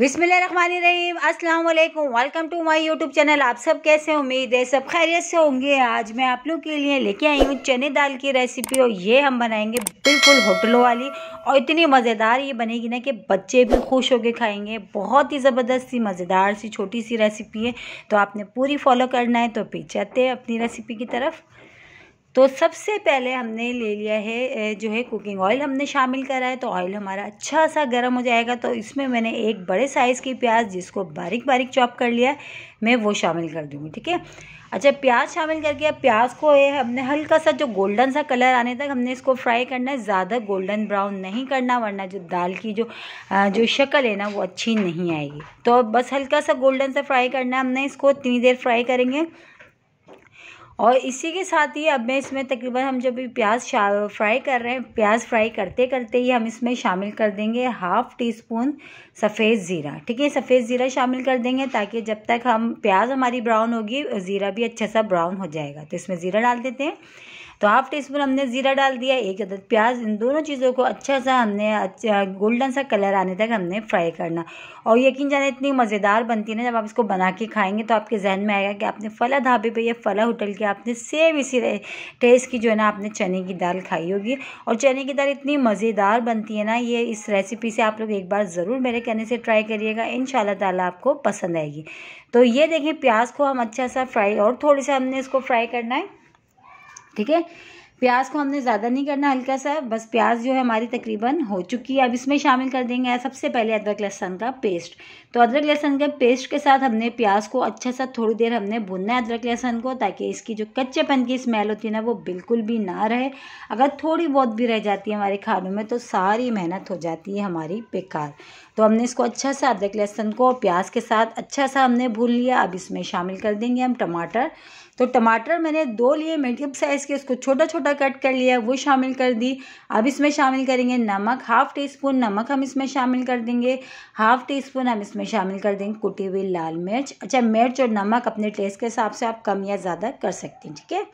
रहीम अस्सलाम वालेकुम welcome to my YouTube channel आप सब कैसे उम्मीद है सब खैरियत से होंगे आज मैं आप लोग के लिए लेके आई हूँ चने दाल की रेसिपी और ये हम बनाएंगे बिल्कुल होटलों वाली और इतनी मज़ेदार ये बनेगी ना कि बच्चे भी खुश होकर खाएंगे बहुत ही ज़बरदस्त सी मज़ेदार सी छोटी सी रेसिपी है तो आपने पूरी फॉलो करना है तो पीछे आते हैं अपनी रेसिपी की तरफ तो सबसे पहले हमने ले लिया है जो है कुकिंग ऑयल हमने शामिल करा है तो ऑयल हमारा अच्छा सा गर्म हो जाएगा तो इसमें मैंने एक बड़े साइज़ की प्याज जिसको बारीक बारीक चॉप कर लिया है मैं वो शामिल कर दूँगी ठीक है अच्छा प्याज शामिल करके अब प्याज को ये हमने हल्का सा जो गोल्डन सा कलर आने तक हमने इसको फ्राई करना है ज़्यादा गोल्डन ब्राउन नहीं करना वरना जो दाल की जो जो शक्ल है ना वो अच्छी नहीं आएगी तो बस हल्का सा गोल्डन सा फ्राई करना है हमने इसको इतनी देर फ्राई करेंगे और इसी के साथ ही अब मैं इसमें तकरीबन हम जब प्याज फ्राई कर रहे हैं प्याज फ्राई करते करते ही हम इसमें शामिल कर देंगे हाफ़ टी स्पून सफ़ेद ज़ीरा ठीक है सफ़ेद ज़ीरा शामिल कर देंगे ताकि जब तक हम प्याज हमारी ब्राउन होगी ज़ीरा भी अच्छा सा ब्राउन हो जाएगा तो इसमें ज़ीरा डाल देते हैं तो हाफ टी स्पून हमने ज़ीरा डाल दिया एक अदद प्याज इन दोनों चीज़ों को अच्छा सा हमने अच्छा गोल्डन सा कलर आने तक हमने फ्राई करना और यकीन जाना इतनी मज़ेदार बनती है ना जब आप इसको बना के खाएंगे तो आपके जहन में आएगा कि आपने फला ढाबे पे या फला होटल के आपने सेम इसी टेस्ट की जो है ना आपने चने की दाल खाई होगी और चने की दाल इतनी मज़ेदार बनती है ना ये इस रेसिपी से आप लोग एक बार ज़रूर मेरे कहने से ट्राई करिएगा इन ताला आपको पसंद आएगी तो ये देखें प्याज को हम अच्छा सा फ्राई और थोड़ी सा हमने इसको फ्राई करना है ठीक है प्याज को हमने ज़्यादा नहीं करना हल्का सा बस प्याज जो है हमारी तकरीबन हो चुकी है अब इसमें शामिल कर देंगे सबसे पहले अदरक लहसन का पेस्ट तो अदरक लहसन के पेस्ट के साथ हमने प्याज को अच्छा सा थोड़ी देर हमने भुनना है अदरक लहसन को ताकि इसकी जो कच्चेपन की स्मेल होती है ना वो बिल्कुल भी ना रहे अगर थोड़ी बहुत भी रह जाती है हमारे खानों में तो सारी मेहनत हो जाती है हमारी बेकार तो हमने इसको अच्छा सा अदरक लहसन को प्याज के साथ अच्छा सा हमने भून लिया अब इसमें शामिल कर देंगे हम टमाटर तो टमाटर मैंने दो लिए मीडियम साइज़ के उसको छोटा छोटा कट कर लिया वो शामिल कर दी अब इसमें शामिल करेंगे नमक हाफ़ टी स्पून नमक हम इसमें शामिल कर देंगे हाफ़ टी स्पून हम इसमें शामिल कर देंगे कुटी हुई लाल मिर्च अच्छा मिर्च और नमक अपने टेस्ट के हिसाब से आप कम या ज़्यादा कर सकते हैं ठीक है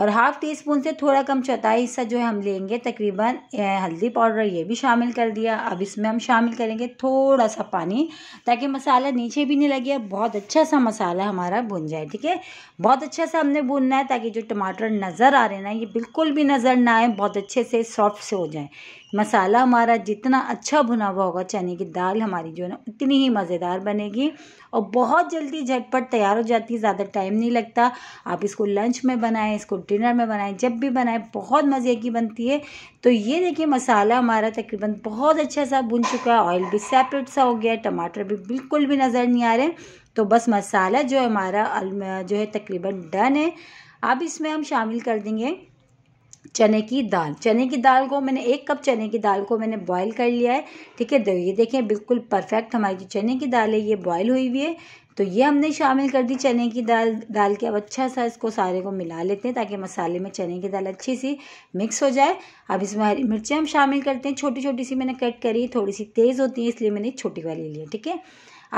और हाफ़ टी स्पून से थोड़ा कम चौथाई हिस्सा जो है हम लेंगे तकरीबन हल्दी पाउडर ये भी शामिल कर दिया अब इसमें हम शामिल करेंगे थोड़ा सा पानी ताकि मसाला नीचे भी नहीं लगे बहुत अच्छा सा मसाला हमारा भुन जाए ठीक है बहुत अच्छा सा हमने भुनना है ताकि जो टमाटर नज़र आ रहे ना ये बिल्कुल भी नज़र ना आए बहुत अच्छे से सॉफ्ट से हो जाए मसाला हमारा जितना अच्छा भुना हुआ होगा चने की दाल हमारी जो है ना उतनी ही मज़ेदार बनेगी और बहुत जल्दी झटपट तैयार हो जाती है ज़्यादा टाइम नहीं लगता आप इसको लंच में बनाएं इसको डिनर में बनाएं जब भी बनाएं बहुत मज़े की बनती है तो ये देखिए मसाला हमारा तकरीबन बहुत अच्छा सा बुन चुका है ऑयल भी सेपरेट सा हो गया है टमाटर भी बिल्कुल भी नज़र नहीं आ रहे तो बस मसाला जो है हमारा जो है तकरीबन डन है अब इसमें हम शामिल कर देंगे चने की दाल चने की दाल को मैंने एक कप चने की दाल को मैंने बॉईल कर लिया है ठीक है तो ये देखें बिल्कुल परफेक्ट हमारी जो चने की दाल है ये बॉईल हुई हुई है तो ये हमने शामिल कर दी चने की दाल डाल के अब अच्छा सा इसको सारे को मिला लेते हैं ताकि मसाले में चने की दाल अच्छी सी मिक्स हो जाए अब इसमें हरी मिर्चें हम शामिल करते हैं छोटी छोटी सी मैंने कट करी थोड़ी सी तेज़ होती है इसलिए मैंने छोटी वाली ली है ठीक है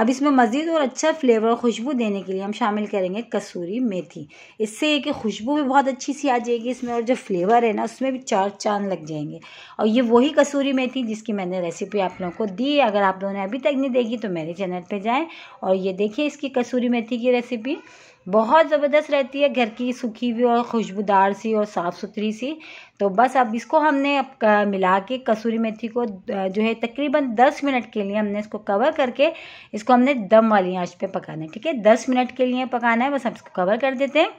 अब इसमें मज़ीद और अच्छा फ्लेवर और खुशबू देने के लिए हम शामिल करेंगे कसूरी मेथी इससे ये कि खुशबू भी बहुत अच्छी सी आ जाएगी इसमें और जो फ्लेवर है ना उसमें भी चार चांद लग जाएंगे और ये वही कसूरी मेथी जिसकी मैंने रेसिपी आप लोगों को दी अगर आप लोगों ने अभी तक नहीं देखी तो मेरे चैनल पर जाएँ और ये देखिए इसकी कसूरी मेथी की रेसिपी बहुत ज़बरदस्त रहती है घर की सूखी हुई और खुशबूदार सी और साफ़ सुथरी सी तो बस अब इसको हमने अब मिला के कसूरी मेथी को जो है तकरीबन 10 मिनट के लिए हमने इसको कवर करके इसको हमने दम वाली आंच पे पकाना है ठीक है 10 मिनट के लिए पकाना है बस हम इसको कवर कर देते हैं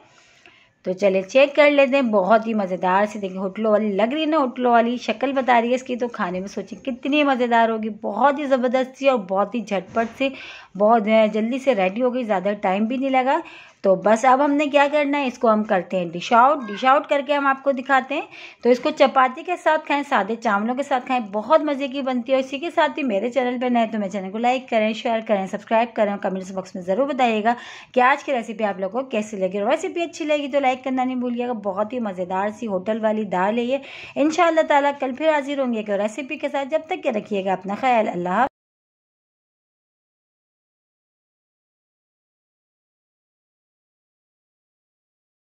तो चले चेक कर लेते हैं बहुत ही मज़ेदार सी देखिए होटलों वाली लग रही है ना होटलों वाली शक्ल बता रही है इसकी तो खाने में सोचिए कितनी मज़ेदार होगी बहुत ही ज़बरदस्त सी और बहुत ही झटपट सी बहुत जल्दी से रेडी हो गई ज़्यादा टाइम भी नहीं लगा तो बस अब हमने क्या करना है इसको हम करते हैं डिश आउट डिश आउट करके हम आपको दिखाते हैं तो इसको चपाती के साथ खाएं सादे चावलों के साथ खाएं बहुत मज़े की बनती है और इसी के साथ ही मेरे चैनल पर नए तो मेरे चैनल को लाइक करें शेयर करें सब्सक्राइब करें कमेंट्स बॉक्स में ज़रूर बताइएगा कि आज की रेसिपी आप लोग को कैसी लगी और रेसिपी अच्छी लगी तो लाइक करना नहीं भूलिएगा बहुत ही मज़ेदार सी होटल वाली दाल है ये इन ताला कल फिर हाजिर होंगे एक रेसिपी के साथ जब तक के रखिएगा अपना ख्याल अल्लाह